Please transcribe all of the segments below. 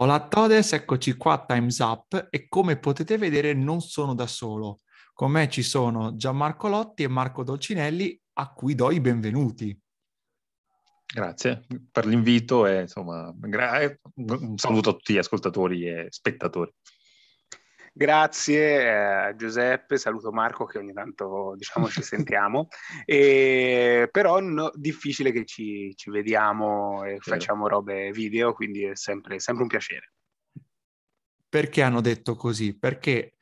Hola Todes, eccoci qua a Time's Up e come potete vedere non sono da solo. Con me ci sono Gianmarco Lotti e Marco Dolcinelli a cui do i benvenuti. Grazie per l'invito e insomma gra- un saluto a tutti gli ascoltatori e spettatori. Grazie eh, Giuseppe, saluto Marco che ogni tanto diciamo ci sentiamo, e, però no, difficile che ci, ci vediamo e Vero. facciamo robe video, quindi è sempre, sempre un piacere. Perché hanno detto così? Perché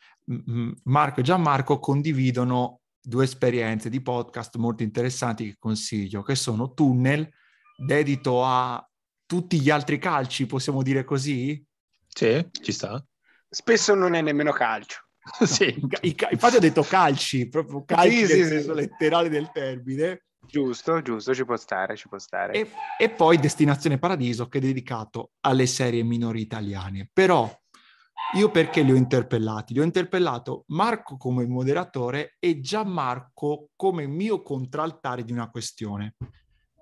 Marco e Gianmarco condividono due esperienze di podcast molto interessanti che consiglio, che sono Tunnel, dedito a tutti gli altri calci, possiamo dire così? Sì, ci sta spesso non è nemmeno calcio. sì, infatti ho detto calci, proprio calci sì, sì, nel senso sì. letterale del termine. Giusto, giusto, ci può stare, ci può stare. E, e, poi Destinazione Paradiso che è dedicato alle serie minori italiane. Però io perché li ho interpellati? Li ho interpellato Marco come moderatore e Gianmarco come mio contraltare di una questione.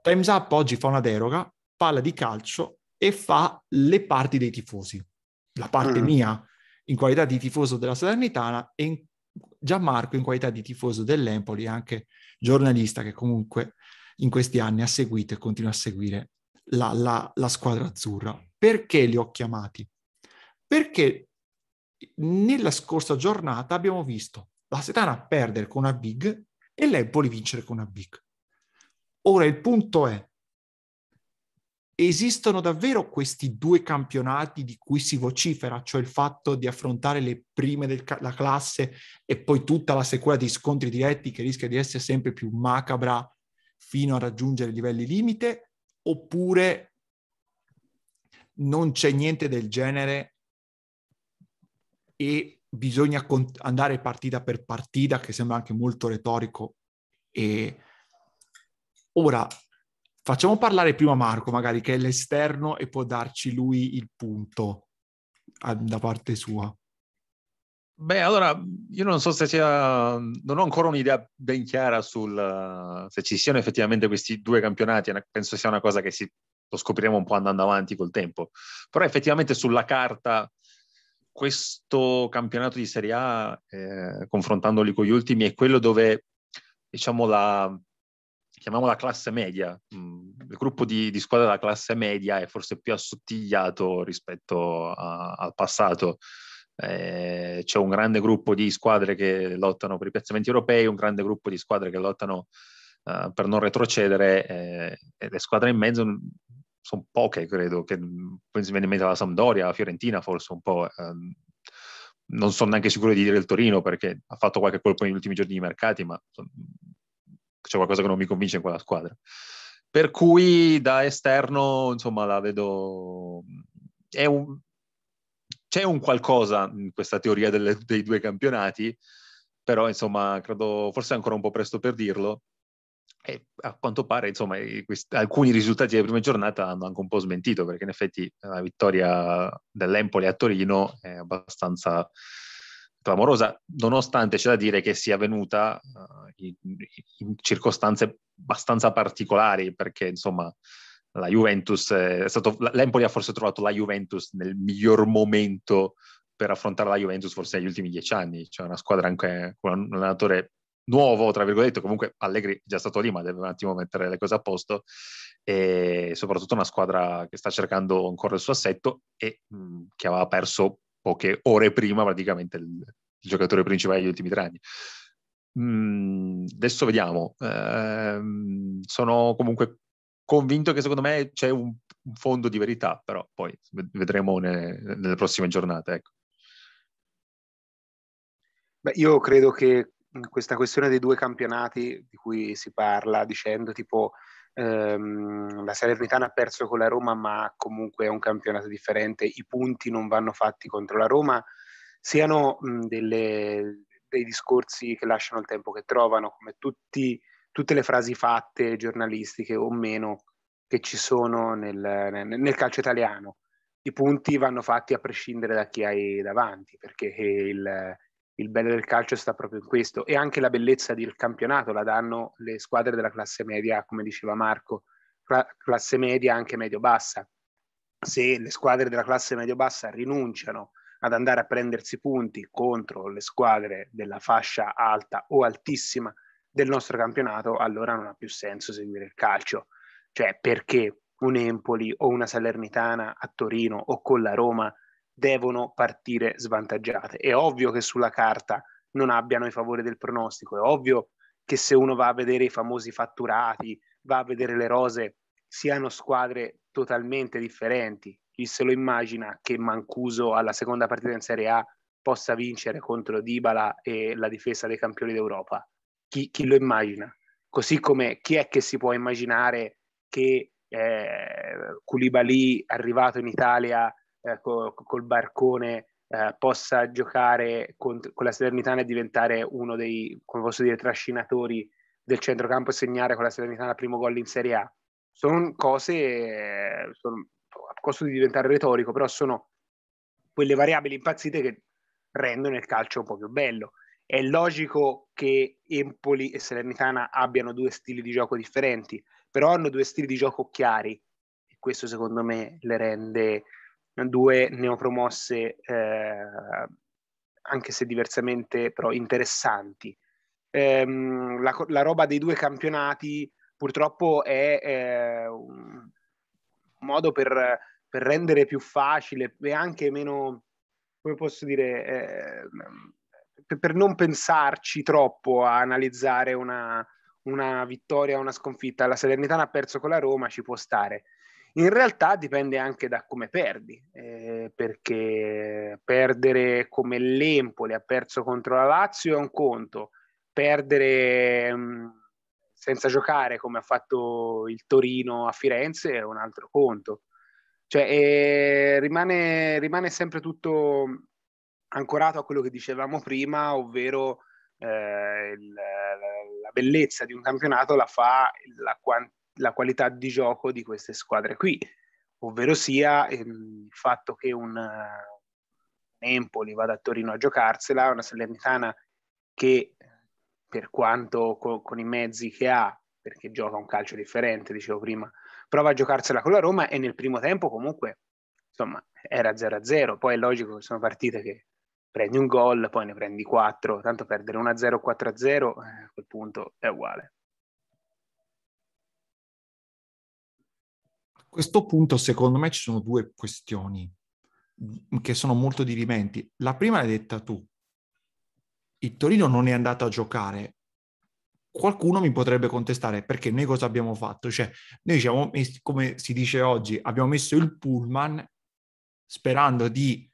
Times Up oggi fa una deroga, parla di calcio e fa le parti dei tifosi. La parte mm. mia, in qualità di tifoso della Salernitana e in Gianmarco in qualità di tifoso dell'Empoli, anche giornalista che comunque in questi anni ha seguito e continua a seguire la, la, la squadra azzurra. Perché li ho chiamati? Perché nella scorsa giornata abbiamo visto la Setana perdere con una big e l'Empoli vincere con una big. Ora il punto è, esistono davvero questi due campionati di cui si vocifera, cioè il fatto di affrontare le prime della classe e poi tutta la sequela di scontri diretti che rischia di essere sempre più macabra fino a raggiungere livelli limite, oppure non c'è niente del genere e bisogna cont- andare partita per partita, che sembra anche molto retorico. E... Ora, Facciamo parlare prima Marco, magari che è l'esterno e può darci lui il punto a, da parte sua. Beh, allora io non so se sia, non ho ancora un'idea ben chiara sul se ci siano effettivamente questi due campionati, penso sia una cosa che si, lo scopriremo un po' andando avanti col tempo, però effettivamente sulla carta questo campionato di Serie A, eh, confrontandoli con gli ultimi, è quello dove diciamo la, chiamiamola classe media, mm, il gruppo di, di squadre della classe media è forse più assottigliato rispetto a, al passato. Eh, c'è un grande gruppo di squadre che lottano per i piazzamenti europei, un grande gruppo di squadre che lottano uh, per non retrocedere eh, e le squadre in mezzo mm, sono poche, credo, che penso viene in mente la Sampdoria, la Fiorentina forse un po'. Ehm, non sono neanche sicuro di dire il Torino perché ha fatto qualche colpo negli ultimi giorni di mercati, ma mm, c'è qualcosa che non mi convince in quella squadra. Per cui da esterno, insomma, la vedo... Un... C'è un qualcosa in questa teoria delle, dei due campionati, però insomma, credo forse è ancora un po' presto per dirlo. E a quanto pare, insomma, questi, alcuni risultati della prima giornata hanno anche un po' smentito, perché in effetti la vittoria dell'Empoli a Torino è abbastanza clamorosa, nonostante c'è da dire che sia avvenuta uh, eh, in, in, circostanze abbastanza particolari, perché insomma la Juventus, è stato, l'Empoli ha forse trovato la Juventus nel miglior momento per affrontare la Juventus forse negli ultimi dieci anni, cioè una squadra anche con un allenatore nuovo, tra virgolette, comunque Allegri è già stato lì, ma deve un attimo mettere le cose a posto, e soprattutto una squadra che sta cercando ancora il suo assetto e mh, che aveva perso poche ore prima praticamente il, il giocatore principale degli ultimi tre anni. Mm, adesso vediamo. Eh, sono comunque convinto che secondo me c'è un, un fondo di verità, però poi vedremo ne, nelle prossime giornate. Ecco. Beh, io credo che mm, questa questione dei due campionati di cui si parla, dicendo tipo Ehm, la Salernitana ha perso con la Roma, ma comunque è un campionato differente. I punti non vanno fatti contro la Roma, siano mh, delle, dei discorsi che lasciano il tempo che trovano, come tutti, tutte le frasi fatte, giornalistiche o meno, che ci sono nel, nel, nel calcio italiano i punti vanno fatti a prescindere da chi hai davanti, perché il, il bello del calcio sta proprio in questo e anche la bellezza del campionato la danno le squadre della classe media, come diceva Marco, Cla- classe media anche medio-bassa. Se le squadre della classe medio-bassa rinunciano ad andare a prendersi punti contro le squadre della fascia alta o altissima del nostro campionato, allora non ha più senso seguire il calcio. Cioè, perché un Empoli o una Salernitana a Torino o con la Roma devono partire svantaggiate. È ovvio che sulla carta non abbiano i favori del pronostico, è ovvio che se uno va a vedere i famosi fatturati, va a vedere le rose, siano squadre totalmente differenti. Chi se lo immagina che Mancuso alla seconda partita in Serie A possa vincere contro Dybala e la difesa dei campioni d'Europa? Chi, chi lo immagina? Così come chi è che si può immaginare che eh, Koulibaly arrivato in Italia eh, co- col barcone eh, possa giocare con, con la Salernitana e diventare uno dei, come posso dire, trascinatori del centrocampo e segnare con la Salernitana primo gol in Serie A. Sono cose, eh, sono, a costo di diventare retorico, però sono quelle variabili impazzite che rendono il calcio un po' più bello. È logico che Empoli e Salernitana abbiano due stili di gioco differenti, però hanno due stili di gioco chiari e questo secondo me le rende due neopromosse, eh, anche se diversamente però interessanti. Ehm, la, la, roba dei due campionati purtroppo è eh, un modo per, per, rendere più facile e anche meno, come posso dire, eh, per non pensarci troppo a analizzare una, una vittoria o una sconfitta. La Salernitana ha perso con la Roma, ci può stare in realtà dipende anche da come perdi, eh, perché perdere come l'Empoli ha perso contro la Lazio è un conto, perdere mh, mm, senza giocare come ha fatto il Torino a Firenze è un altro conto. Cioè, eh, rimane, rimane sempre tutto ancorato a quello che dicevamo prima, ovvero eh, il, la bellezza di un campionato la fa la quantità la qualità di gioco di queste squadre qui, ovvero sia ehm, il fatto che un, eh, Empoli vada a Torino a giocarsela, una Salernitana che per quanto co- con i mezzi che ha, perché gioca un calcio differente, dicevo prima, prova a giocarsela con la Roma e nel primo tempo comunque, insomma, era 0-0, poi è logico che sono partite che prendi un gol, poi ne prendi 4, tanto perdere 1-0 o 4-0 a quel punto è uguale. questo punto, secondo me, ci sono due questioni mm, che sono molto dirimenti. La prima l'hai detta tu. Il Torino non è andato a giocare. Qualcuno mi potrebbe contestare perché noi cosa abbiamo fatto? Cioè, noi diciamo, come si dice oggi, abbiamo messo il pullman sperando di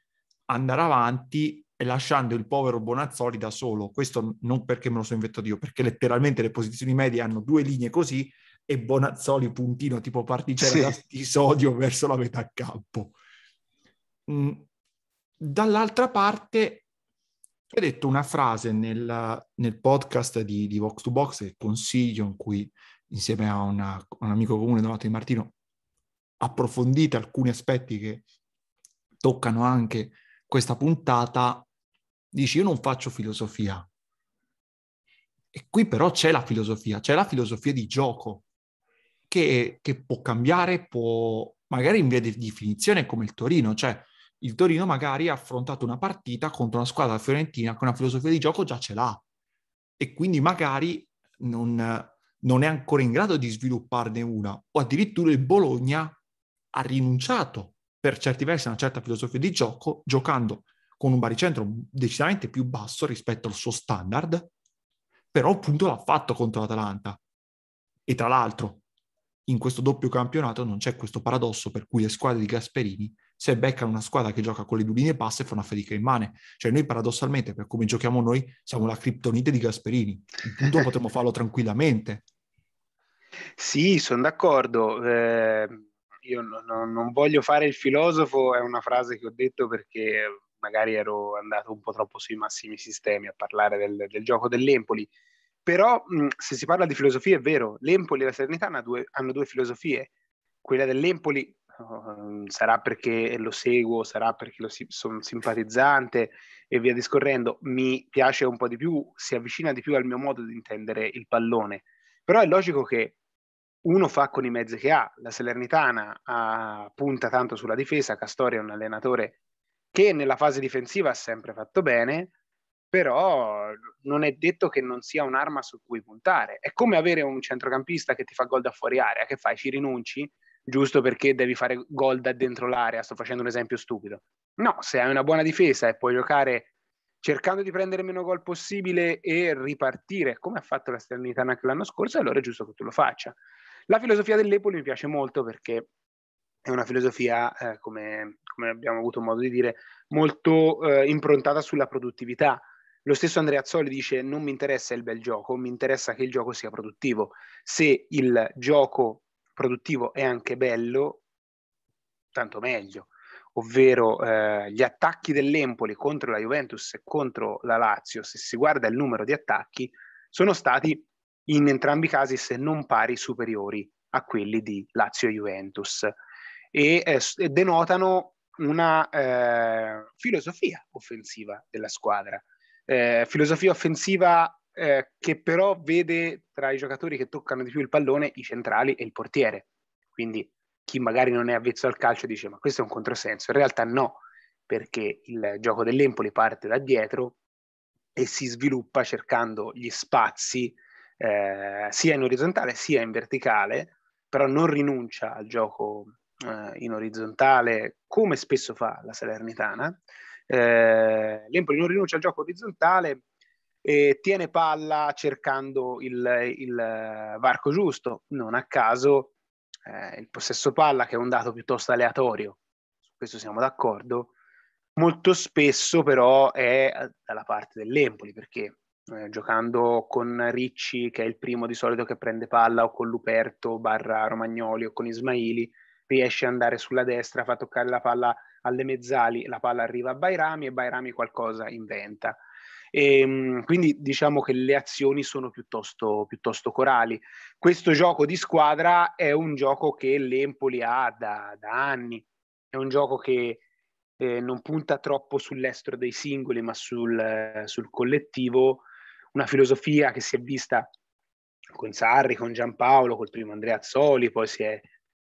andare avanti e lasciando il povero Bonazzoli da solo. Questo non perché me lo sono inventato io, perché letteralmente le posizioni medie hanno due linee così e Bonazzoli puntino tipo particella sì. di sodio verso la metà campo. Mm. Dall'altra parte, hai detto una frase nel, nel podcast di, di Vox2Box che consiglio, in cui insieme a una, un amico comune, Donato Di Martino, approfondite alcuni aspetti che toccano anche questa puntata, dici io non faccio filosofia. E qui però c'è la filosofia, c'è la filosofia di gioco, che, che può cambiare, può magari in via di definizione come il Torino, cioè il Torino magari ha affrontato una partita contro una squadra fiorentina che una filosofia di gioco già ce l'ha e quindi magari non, non è ancora in grado di svilupparne una o addirittura il Bologna ha rinunciato per certi versi a una certa filosofia di gioco giocando con un baricentro decisamente più basso rispetto al suo standard, però appunto l'ha fatto contro l'Atalanta. E tra l'altro in questo doppio campionato non c'è questo paradosso per cui le squadre di Gasperini, se beccano una squadra che gioca con le due linee passe fa una fatica immane. Cioè noi paradossalmente, per come giochiamo noi, siamo la criptonite di Gasperini. Il Tutto potremmo farlo tranquillamente. Sì, sono d'accordo. Eh, io no, no, non voglio fare il filosofo, è una frase che ho detto perché magari ero andato un po' troppo sui massimi sistemi a parlare del, del gioco dell'Empoli. Però mh, se si parla di filosofia è vero, l'Empoli e la Salernitana hanno due, hanno due filosofie. Quella dell'Empoli oh, sarà perché lo seguo, sarà perché si- sono simpatizzante e via discorrendo, mi piace un po' di più, si avvicina di più al mio modo di intendere il pallone. Però è logico che uno fa con i mezzi che ha. La Salernitana ah, punta tanto sulla difesa, Castori è un allenatore che nella fase difensiva ha sempre fatto bene, però non è detto che non sia un'arma su cui puntare. È come avere un centrocampista che ti fa gol da fuori area, che fai? Ci rinunci? Giusto perché devi fare gol da dentro l'area, sto facendo un esempio stupido. No, se hai una buona difesa e puoi giocare cercando di prendere meno gol possibile e ripartire, come ha fatto la Sternitana anche l'anno scorso, allora è giusto che tu lo faccia. La filosofia dell'Epoli mi piace molto perché è una filosofia, eh, come, come, abbiamo avuto modo di dire, molto eh, improntata sulla produttività lo stesso Andrea Zoli dice non mi interessa il bel gioco, mi interessa che il gioco sia produttivo. Se il gioco produttivo è anche bello, tanto meglio. Ovvero eh, gli attacchi dell'Empoli contro la Juventus e contro la Lazio, se si guarda il numero di attacchi, sono stati in entrambi i casi, se non pari, superiori a quelli di Lazio e Juventus e, eh, denotano una eh, filosofia offensiva della squadra eh, filosofia offensiva eh, che però vede tra i giocatori che toccano di più il pallone i centrali e il portiere. Quindi chi magari non è avvezzo al calcio dice ma questo è un controsenso. In realtà no, perché il gioco dell'Empoli parte da dietro e si sviluppa cercando gli spazi eh, sia in orizzontale sia in verticale, però non rinuncia al gioco eh, in orizzontale come spesso fa la Salernitana eh, L'Empoli non rinuncia al gioco orizzontale e tiene palla cercando il, il eh, varco giusto. Non a caso eh, il possesso palla, che è un dato piuttosto aleatorio, su questo siamo d'accordo, molto spesso però è eh, dalla parte dell'Empoli perché eh, giocando con Ricci, che è il primo di solito che prende palla, o con Luperto, barra Romagnoli o con Ismaili, riesce ad andare sulla destra, fa toccare la palla alle mezzali la palla arriva a Bairami e Bairami qualcosa inventa. E, ehm, quindi diciamo che le azioni sono piuttosto, piuttosto, corali. Questo gioco di squadra è un gioco che l'Empoli ha da, da anni, è un gioco che eh, non punta troppo sull'estero dei singoli ma sul, sul collettivo, una filosofia che si è vista con Sarri, con Giampaolo, col primo Andrea Azzoli, poi si è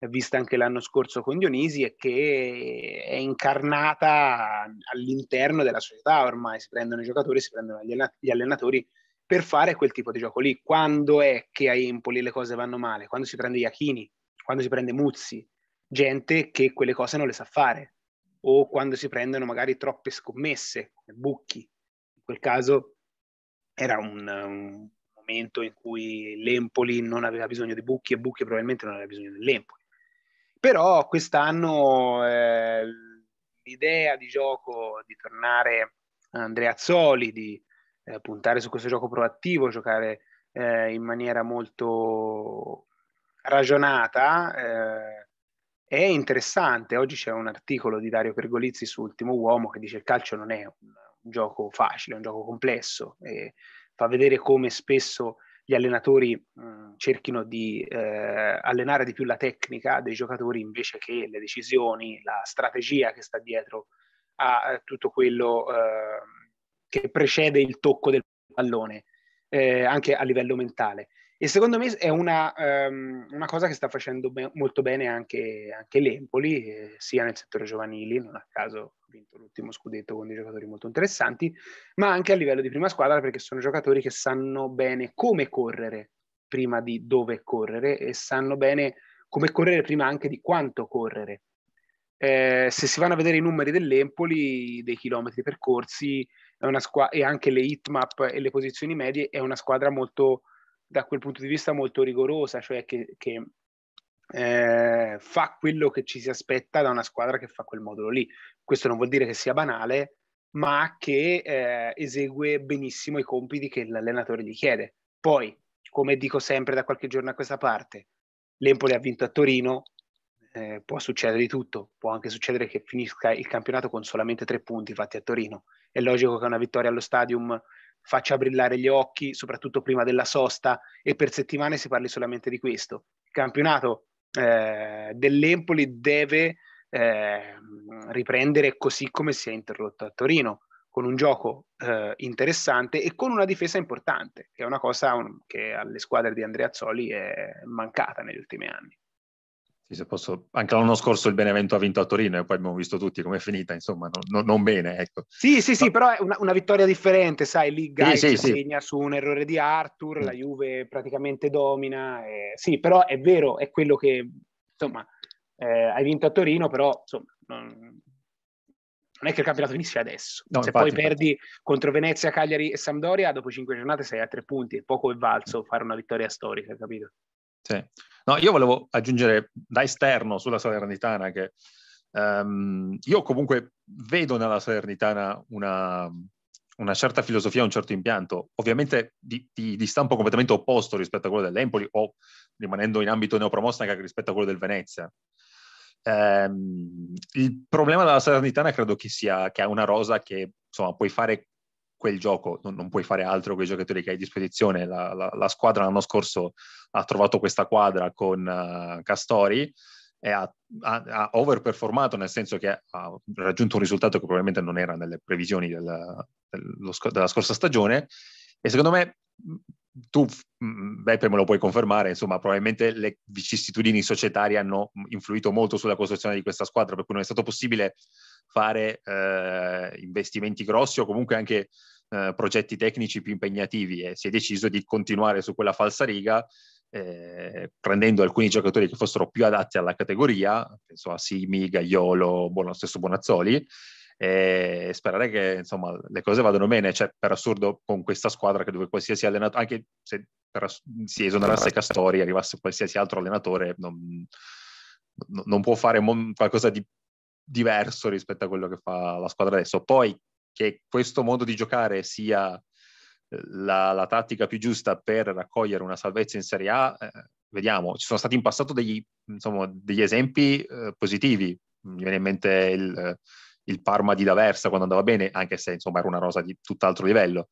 vista anche l'anno scorso con Dionisi e che è incarnata all'interno della società ormai, si prendono i giocatori, si prendono gli allenatori per fare quel tipo di gioco lì. Quando è che a Empoli le cose vanno male? Quando si prende Iachini, quando si prende Muzzi, gente che quelle cose non le sa fare, o quando si prendono magari troppe scommesse, come Bucchi. In quel caso era un, un momento in cui l'Empoli non aveva bisogno di Bucchi e Bucchi probabilmente non aveva bisogno dell'Empoli però quest'anno eh, l'idea di gioco di tornare a Andrea Zoli di eh, puntare su questo gioco proattivo, giocare eh, in maniera molto ragionata, eh, è interessante. Oggi c'è un articolo di Dario Pergolizzi su Ultimo Uomo che dice che il calcio non è un, un, gioco facile, è un gioco complesso e fa vedere come spesso gli allenatori mm, cerchino di eh, allenare di più la tecnica dei giocatori invece che le decisioni, la strategia che sta dietro a eh, tutto quello eh, che precede il tocco del pallone, eh, anche a livello mentale. E secondo me è una, um, una cosa che sta facendo be- molto bene anche, anche l'Empoli, eh, sia nel settore giovanile, non a caso ha vinto l'ultimo scudetto con dei giocatori molto interessanti, ma anche a livello di prima squadra perché sono giocatori che sanno bene come correre prima di dove correre e sanno bene come correre prima anche di quanto correre. Eh, se si vanno a vedere i numeri dell'Empoli, dei chilometri percorsi squ- e anche le hitmap e le posizioni medie, è una squadra molto da quel punto di vista molto rigorosa, cioè che, che eh, fa quello che ci si aspetta da una squadra che fa quel modulo lì. Questo non vuol dire che sia banale, ma che eh, esegue benissimo i compiti che l'allenatore gli chiede. Poi, come dico sempre da qualche giorno a questa parte, l'Empoli ha vinto a Torino, eh, può succedere di tutto, può anche succedere che finisca il campionato con solamente tre punti fatti a Torino. È logico che una vittoria allo stadium faccia brillare gli occhi, soprattutto prima della sosta, e per settimane si parli solamente di questo. Il campionato eh, dell'Empoli deve eh, riprendere così come si è interrotto a Torino, con un gioco eh, interessante e con una difesa importante, che è una cosa un, che alle squadre di Andrea Zoli è mancata negli ultimi anni. Sì, se posso, anche l'anno scorso il Benevento ha vinto a Torino e poi abbiamo visto tutti come è finita, insomma, no, no, non bene. Ecco. Sì, sì, sì, no. però è una, una, vittoria differente, sai, lì Gai sì, sì, sì, segna su un errore di Arthur, mm. la Juve praticamente domina, eh, sì, però è vero, è quello che, insomma, eh, hai vinto a Torino, però, insomma, non, non è che il campionato finisce adesso. No, Se infatti, poi infatti. perdi contro Venezia, Cagliari e Sampdoria, dopo cinque giornate sei a tre punti, poco è valso fare una vittoria storica, capito? Sì. No, io volevo aggiungere da esterno sulla Salernitana che um, io comunque vedo nella Salernitana una, una certa filosofia, un certo impianto, ovviamente di, di, di, stampo completamente opposto rispetto a quello dell'Empoli o rimanendo in ambito neopromosso anche rispetto a quello del Venezia. Ehm, il problema della Salernitana credo che sia che ha una rosa che insomma puoi fare quel gioco, non, non puoi fare altro con i giocatori che hai a disposizione. La, la, la, squadra l'anno scorso ha trovato questa quadra con uh, Castori e ha, ha, ha, overperformato nel senso che ha raggiunto un risultato che probabilmente non era nelle previsioni del, del, sc- della scorsa stagione e secondo me tu, mm, Beppe, me lo puoi confermare, insomma, probabilmente le vicissitudini societarie hanno mm, influito molto sulla costruzione di questa squadra, per cui non è stato possibile fare eh, investimenti grossi o comunque anche eh, progetti tecnici più impegnativi e si è deciso di continuare su quella falsariga eh, prendendo alcuni giocatori che fossero più adatti alla categoria, penso a Simi, Gaiolo, lo stesso Bonazzoli, e sperare che insomma, le cose vadano bene. Cioè, per assurdo, con questa squadra che dove qualsiasi allenatore, anche se ass- si esonerasse Castori, arrivasse qualsiasi altro allenatore, non, non può fare mon- qualcosa di diverso rispetto a quello che fa la squadra adesso. Poi che questo modo di giocare sia eh, la, la tattica più giusta per raccogliere una salvezza in Serie A, eh, vediamo. Ci sono stati in passato degli, insomma, degli esempi eh, positivi. Mi viene in mente il, il Parma di D'Aversa quando andava bene, anche se insomma era una rosa di tutt'altro livello.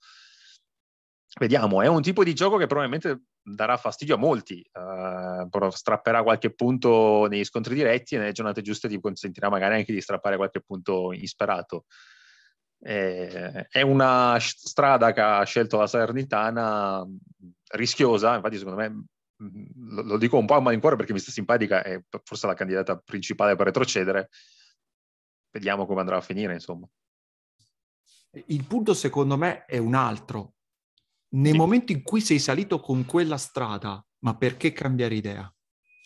Vediamo, è un tipo di gioco che probabilmente darà fastidio a molti, eh, strapperà qualche punto negli scontri diretti e nelle giornate giuste ti consentirà magari anche di strappare qualche punto insperato. Eh, è una strada che ha scelto la Salernitana rischiosa, infatti secondo me mm, lo, dico un po' a malincuore perché mi sta simpatica, è forse la candidata principale per retrocedere, vediamo come andrà a finire, insomma. Il punto secondo me è un altro. Nel sì. momento in cui sei salito con quella strada, ma perché cambiare idea?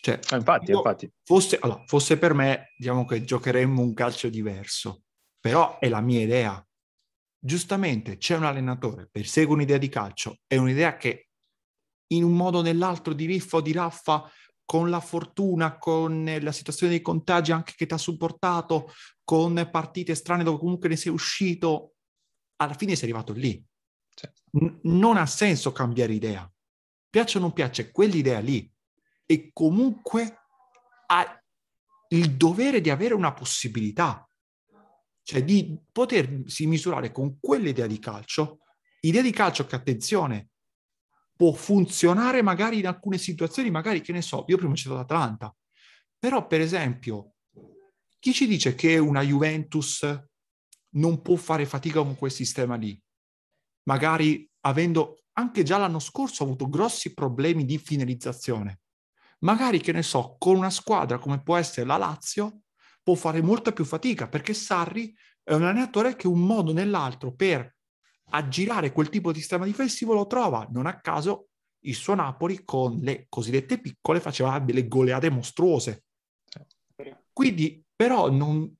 Cioè, ah, infatti, infatti. Fosse, allora, fosse per me, diciamo che giocheremmo un calcio diverso, però è la mia idea. Giustamente c'è un allenatore, persegue un'idea di calcio, è un'idea che in un modo o nell'altro di riffa o di raffa, con la fortuna, con la situazione dei contagi anche che ti ha supportato, con partite strane dove comunque ne sei uscito, alla fine sei arrivato lì. Certo. N- non ha senso cambiare idea. Piaccia o non piace, quell'idea lì. E comunque ha il dovere di avere una possibilità, cioè di potersi misurare con quell'idea di calcio, idea di calcio che, attenzione, può funzionare magari in alcune situazioni, magari che ne so, io prima c'ero citato Atlanta, però per esempio chi ci dice che una Juventus non può fare fatica con quel sistema lì? Magari avendo anche già l'anno scorso avuto grossi problemi di finalizzazione. Magari, che ne so, con una squadra come può essere la Lazio, può fare molta più fatica perché Sarri è un allenatore che un modo o nell'altro per aggirare quel tipo di sistema difensivo lo trova. Non a caso il suo Napoli con le cosiddette piccole faceva delle goleate mostruose. Quindi però non,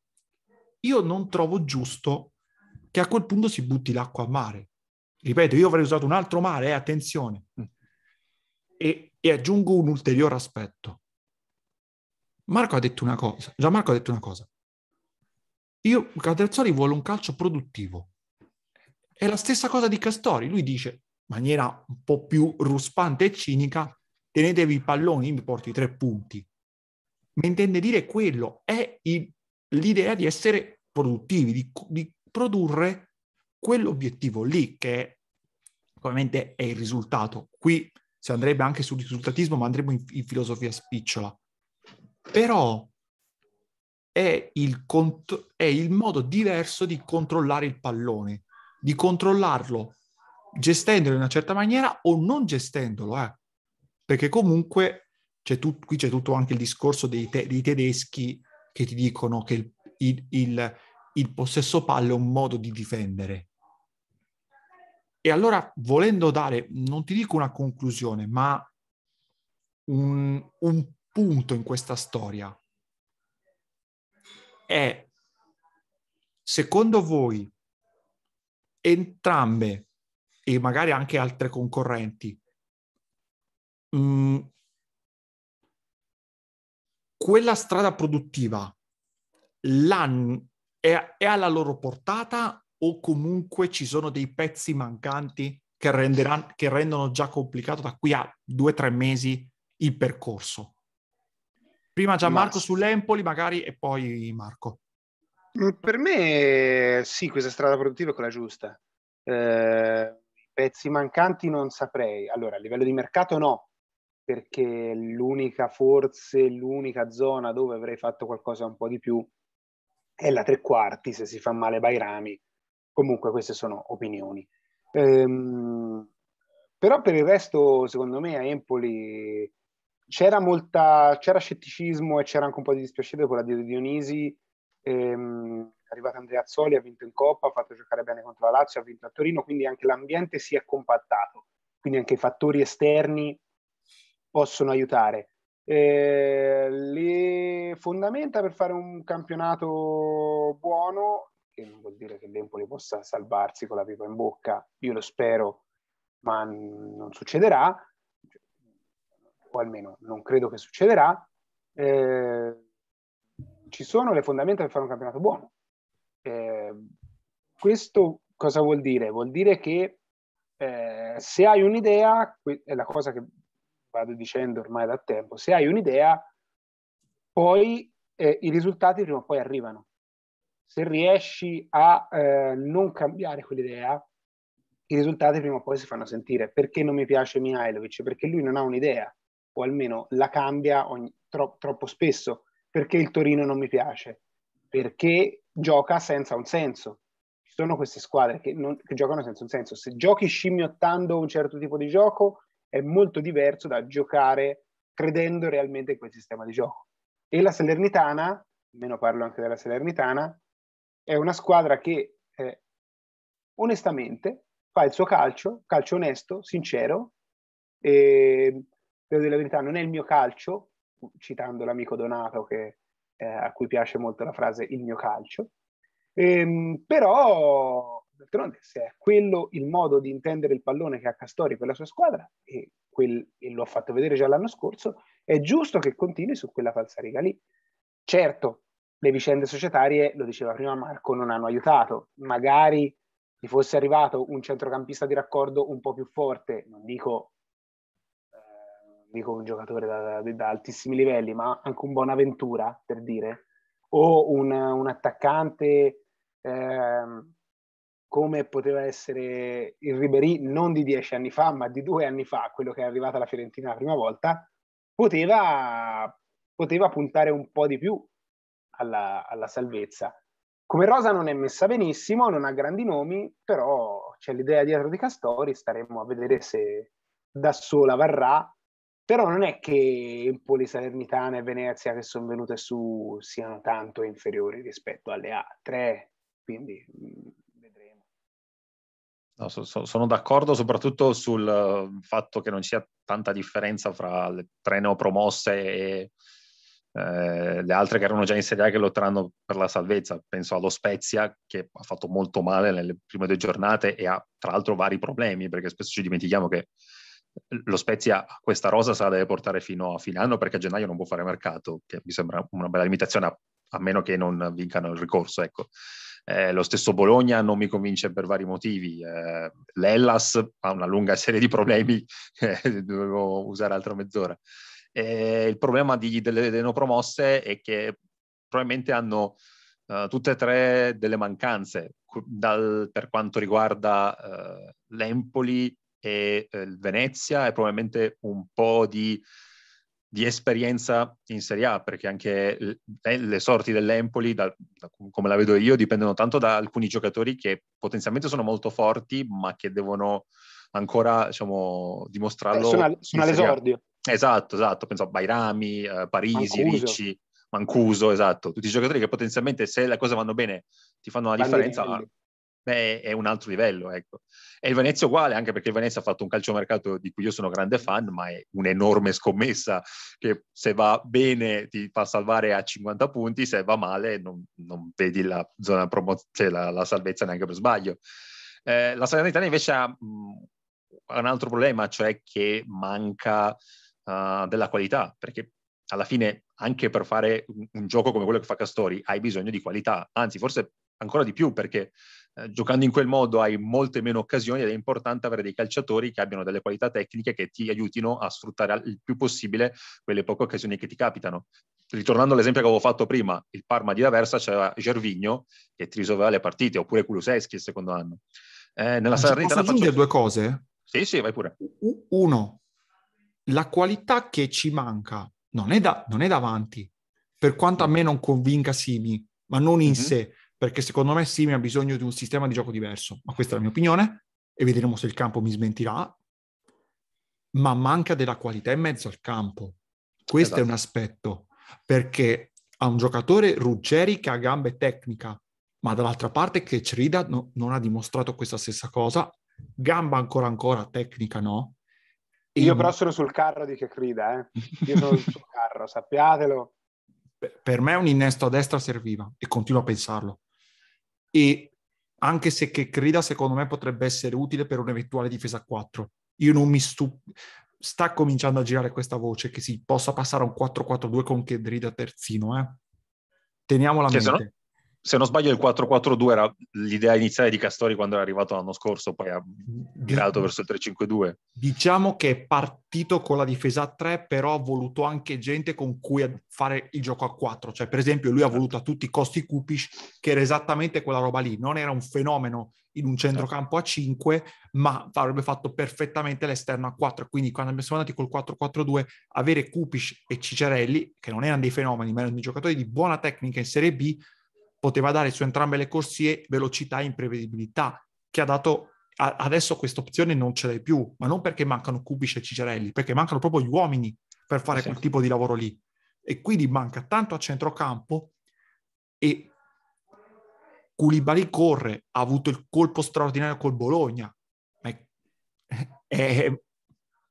io non trovo giusto che a quel punto si butti l'acqua a mare. Ripeto, io avrei usato un altro mare, eh, attenzione. Mm. E, e aggiungo un ulteriore aspetto. Marco ha detto una cosa, Gianmarco ha detto una cosa. Io, Calderzoli vuole un calcio produttivo. È la stessa cosa di Castori. Lui dice, in maniera un po' più ruspante e cinica, tenetevi i palloni, mi porti tre punti ma intende dire quello, è il, l'idea di essere produttivi, di, di produrre quell'obiettivo lì che ovviamente è il risultato. Qui si andrebbe anche sul risultatismo, ma andremo in, in filosofia spicciola. Però è il, cont- è il, modo diverso di controllare il pallone, di controllarlo gestendolo in una certa maniera o non gestendolo, eh? perché comunque c'è tut, qui c'è tutto anche il discorso dei, te, dei tedeschi che ti dicono che il, il, il, il possesso palla è un modo di difendere. E allora, volendo dare, non ti dico una conclusione, ma un, un punto in questa storia, è, secondo voi, entrambe e magari anche altre concorrenti, mh, mm, quella strada produttiva è, è alla loro portata o comunque ci sono dei pezzi mancanti che, renderanno, che rendono già complicato da qui a due o tre mesi il percorso? Prima Gianmarco Ma... sull'Empoli magari e poi Marco. Mm, per me sì, questa strada produttiva è quella giusta. Eh, pezzi mancanti non saprei. Allora, a livello di mercato no, perché l'unica forse, l'unica zona dove avrei fatto qualcosa un po' di più è la tre quarti se si fa male Bairami. Comunque queste sono opinioni. Ehm, però per il resto, secondo me, a Empoli c'era molta, c'era scetticismo e c'era anche un po' di dispiacere con la di Dionisi. Ehm, è arrivato Andrea Azzoli, ha vinto in Coppa, ha fatto giocare bene contro la Lazio, ha vinto a Torino, quindi anche l'ambiente si è compattato. Quindi anche i fattori esterni possono aiutare. Eh, le fondamenta per fare un campionato buono, che non vuol dire che l'Empoli possa salvarsi con la pipa in bocca, io lo spero, ma non succederà, o almeno non credo che succederà. Eh, ci sono le fondamenta per fare un campionato buono. Eh, questo cosa vuol dire? Vuol dire che eh, se hai un'idea, è la cosa che vado dicendo ormai da tempo, se hai un'idea, poi eh, i risultati prima o poi arrivano. Se riesci a eh, non cambiare quell'idea, i risultati prima o poi si fanno sentire. Perché non mi piace Mihailovic? Perché lui non ha un'idea, o almeno la cambia ogni, tro, troppo spesso. Perché il Torino non mi piace? Perché gioca senza un senso. Ci sono queste squadre che, non, che giocano senza un senso. Se giochi scimmiottando un certo tipo di gioco, è molto diverso da giocare credendo realmente in quel sistema di gioco. E la Salernitana, almeno parlo anche della Salernitana, è una squadra che eh, onestamente fa il suo calcio, calcio onesto, sincero, e devo dire la verità, non è il mio calcio, citando l'amico Donato che, eh, a cui piace molto la frase il mio calcio, ehm, però D'altronde, se è quello il modo di intendere il pallone che ha Castori per la sua squadra, e, quel, e l'ho fatto vedere già l'anno scorso, è giusto che continui su quella falsariga lì. Certo, le vicende societarie, lo diceva prima Marco, non hanno aiutato. Magari gli fosse arrivato un centrocampista di raccordo un po' più forte, non dico, eh, dico un giocatore da, da, da, altissimi livelli, ma anche un Bonaventura, per dire, o un, un attaccante... Eh, come poteva essere il Ribery non di dieci anni fa, ma di due anni fa, quello che è arrivato alla Fiorentina la prima volta, poteva, poteva puntare un po' di più alla, alla, salvezza. Come Rosa non è messa benissimo, non ha grandi nomi, però c'è l'idea dietro di Castori, staremo a vedere se da sola varrà, però non è che Empoli, Salernitana e Venezia che sono venute su siano tanto inferiori rispetto alle altre, quindi No, so, so, sono d'accordo soprattutto sul eh, fatto che non sia tanta differenza fra le tre neopromosse e eh, le altre che erano già in Serie A che lotteranno per la salvezza. Penso allo Spezia che ha fatto molto male nelle prime due giornate e ha tra l'altro vari problemi perché spesso ci dimentichiamo che lo Spezia questa rosa se la deve portare fino a fine anno perché a gennaio non può fare mercato, che mi sembra una bella limitazione a, a meno che non vincano il ricorso. Ecco. Eh, lo stesso Bologna non mi convince per vari motivi. Eh, L'Ellas ha una lunga serie di problemi, eh, dovevo usare altra mezz'ora. Eh, il problema di, delle, delle no promosse è che probabilmente hanno uh, tutte e tre delle mancanze dal, per quanto riguarda uh, l'Empoli e uh, il Venezia e probabilmente un po' di di esperienza in Serie A, perché anche le, eh, le sorti dell'Empoli, da, da, come la vedo io, dipendono tanto da alcuni giocatori che potenzialmente sono molto forti, ma che devono ancora diciamo, dimostrarlo. Eh, sono, all'esordio. Esatto, esatto. Penso a Bairami, eh, Parisi, Mancuso. Ricci, Mancuso, esatto. Tutti i giocatori che potenzialmente, se le cose vanno bene, ti fanno la differenza. Vanno beh, è un altro livello, ecco. E il Venezia uguale, anche perché il Venezia ha fatto un calciomercato di cui io sono grande fan, ma è un'enorme scommessa che se va bene ti fa salvare a 50 punti, se va male non, non vedi la, zona promo- cioè la, la, salvezza neanche per sbaglio. Eh, la Salernitana invece ha, mh, un altro problema, cioè che manca uh, della qualità, perché alla fine anche per fare un, un gioco come quello che fa Castori hai bisogno di qualità, anzi forse ancora di più perché eh, giocando in quel modo hai molte meno occasioni ed è importante avere dei calciatori che abbiano delle qualità tecniche che ti aiutino a sfruttare il più possibile quelle poche occasioni che ti capitano. Ritornando all'esempio che avevo fatto prima, il Parma di Aversa c'era Gervigno che ti risolveva le partite, oppure Kuluseschi il secondo anno. Eh, nella Salernitana posso aggiungere faccio... due cose? Sì, sì, vai pure. Uno, la qualità che ci manca non è, da, non è davanti, per quanto a mm. me non convinca Simi, ma non in mm-hmm. sé perché secondo me Simi ha bisogno di un sistema di gioco diverso, ma questa è la mia opinione e vedremo se il campo mi smentirà, ma manca della qualità in mezzo al campo. Questo esatto. è un esatto. aspetto, perché ha un giocatore Ruggeri che ha gambe tecnica, ma dall'altra parte che Crida no, non ha dimostrato questa stessa cosa, gamba ancora ancora tecnica no. E... Io però sono sul carro di che Crida, eh. io sono sul carro, sappiatelo. Per me un innesto a destra serviva e continuo a pensarlo e anche se che creda secondo me potrebbe essere utile per un'eventuale difesa a 4. Io non mi stupisco, sta cominciando a girare questa voce che si possa passare a un 4-4-2 con Kedrida terzino, eh. Teniamola a mente. Sono? se non sbaglio il 4-4-2 era l'idea iniziale di Castori quando era arrivato l'anno scorso, poi ha tirato verso il 3-5-2. Diciamo che è partito con la difesa a 3, però ha voluto anche gente con cui fare il gioco a 4. Cioè, per esempio, lui ha voluto a tutti i costi Kupic, che era esattamente quella roba lì. Non era un fenomeno in un centrocampo a 5, ma avrebbe fatto perfettamente l'esterno a 4. Quindi quando siamo andati col 4-4-2, avere Kupic e Cicerelli, che non erano dei fenomeni, ma erano dei giocatori di buona tecnica in Serie B, poteva dare su entrambe le corsie velocità e imprevedibilità, che ha dato a, adesso questa opzione non ce l'hai più, ma non perché mancano Kubis e Cicerelli, perché mancano proprio gli uomini per fare sì. quel tipo di lavoro lì. E quindi manca tanto a centrocampo e Koulibaly corre, ha avuto il colpo straordinario col Bologna, ma è, è,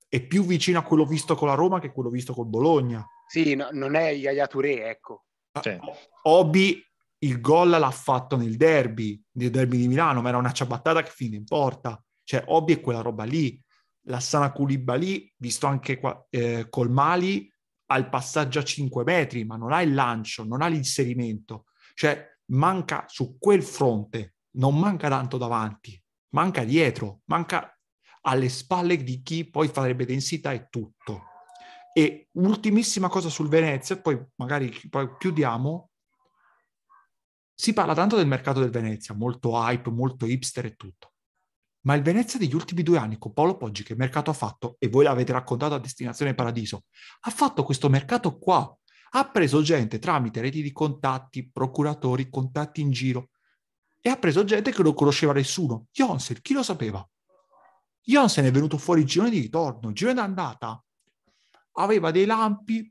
è più vicino a quello visto con la Roma che a quello visto col Bologna. Sì, no, non è Yaya Touré, ecco. Ah, sì. Obi il gol l'ha fatto nel derby, nel derby di Milano, ma era una ciabattata che fine importa. Cioè, Obi è quella roba lì. La Sana Kuliba lì, visto anche qua, eh, col Mali, ha il passaggio a 5 metri, ma non ha il lancio, non ha l'inserimento. Cioè, manca su quel fronte, non manca tanto davanti, manca dietro, manca alle spalle di chi poi farebbe densità e tutto. E ultimissima cosa sul Venezia, poi magari poi chiudiamo, si parla tanto del mercato del Venezia, molto hype, molto hipster e tutto. Ma il Venezia degli ultimi due anni con Paolo Poggi, che mercato ha fatto, e voi l'avete raccontato a Destinazione Paradiso, ha fatto questo mercato qua. Ha preso gente tramite reti di contatti, procuratori, contatti in giro. E ha preso gente che non conosceva nessuno. Jonsen, chi lo sapeva? Jonsen è venuto fuori il girone di ritorno, il girone d'andata. Aveva dei lampi,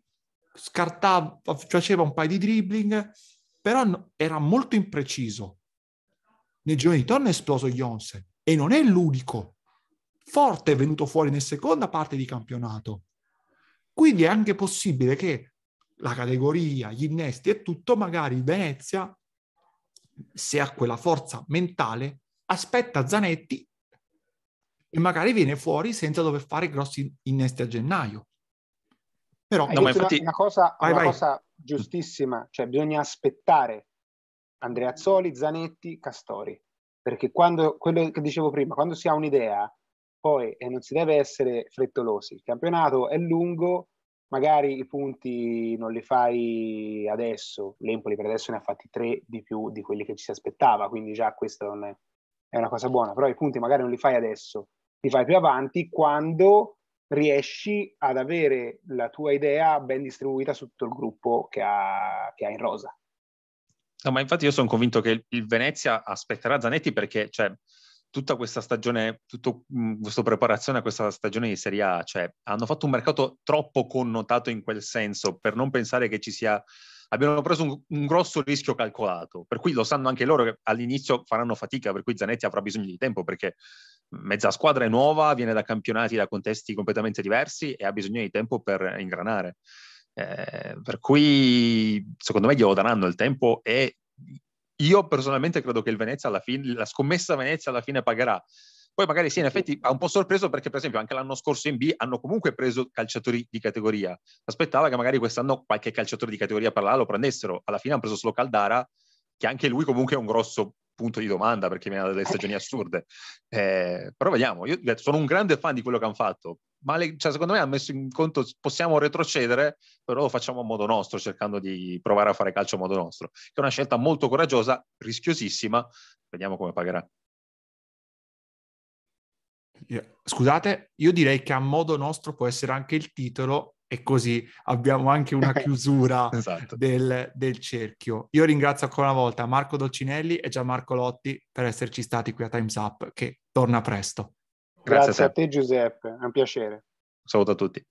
scartava, faceva un paio di dribbling, però era molto impreciso. Nel giorni di torno è esploso Jonsen e non è l'unico. Forte è venuto fuori nella seconda parte di campionato. Quindi è anche possibile che la categoria, gli innesti e tutto, magari Venezia, se ha quella forza mentale, aspetta Zanetti e magari viene fuori senza dover fare grossi innesti a gennaio. Però no, ma infatti... una, cosa, vai, una vai. cosa giustissima, cioè bisogna aspettare Andrea Zoli, Zanetti, Castori, perché quando, quello che dicevo prima, quando si ha un'idea, poi eh, non si deve essere frettolosi, il campionato è lungo, magari i punti non li fai adesso, l'Empoli per adesso ne ha fatti tre di più di quelli che ci si aspettava, quindi già questa è, è una cosa buona, però i punti magari non li fai adesso, li fai più avanti quando riesci ad avere la tua idea ben distribuita su tutto il gruppo che ha, che ha in rosa. No, ma infatti io sono convinto che il Venezia aspetterà Zanetti perché cioè, tutta questa stagione, tutta mm, questa preparazione a questa stagione di Serie A, cioè, hanno fatto un mercato troppo connotato in quel senso per non pensare che ci sia abbiano preso un, un, grosso rischio calcolato, per cui lo sanno anche loro che all'inizio faranno fatica, per cui Zanetti avrà bisogno di tempo perché mezza squadra è nuova, viene da campionati, da contesti completamente diversi e ha bisogno di tempo per ingranare. Eh, per cui secondo me glielo daranno il tempo e io personalmente credo che il Venezia alla fine, la scommessa Venezia alla fine pagherà. Poi magari sì, in effetti ha un po' sorpreso perché per esempio anche l'anno scorso in B hanno comunque preso calciatori di categoria. Aspettava che magari quest'anno qualche calciatore di categoria per là lo prendessero. Alla fine hanno preso solo Caldara, che anche lui comunque è un grosso punto di domanda perché mi da delle eh. stagioni assurde. Eh, però vediamo, io eh, sono un grande fan di quello che hanno fatto, ma le, cioè, secondo me ha messo in conto possiamo retrocedere, però lo facciamo a modo nostro, cercando di provare a fare calcio a modo nostro, è una scelta molto coraggiosa, rischiosissima, vediamo come pagherà. Scusate, io direi che a modo nostro può essere anche il titolo e così abbiamo anche una chiusura esatto. del, del, cerchio. Io ringrazio ancora una volta Marco Dolcinelli e Gianmarco Lotti per esserci stati qui a Times Up, che torna presto. Grazie, Grazie a te Giuseppe, è un piacere. Un saluto a tutti.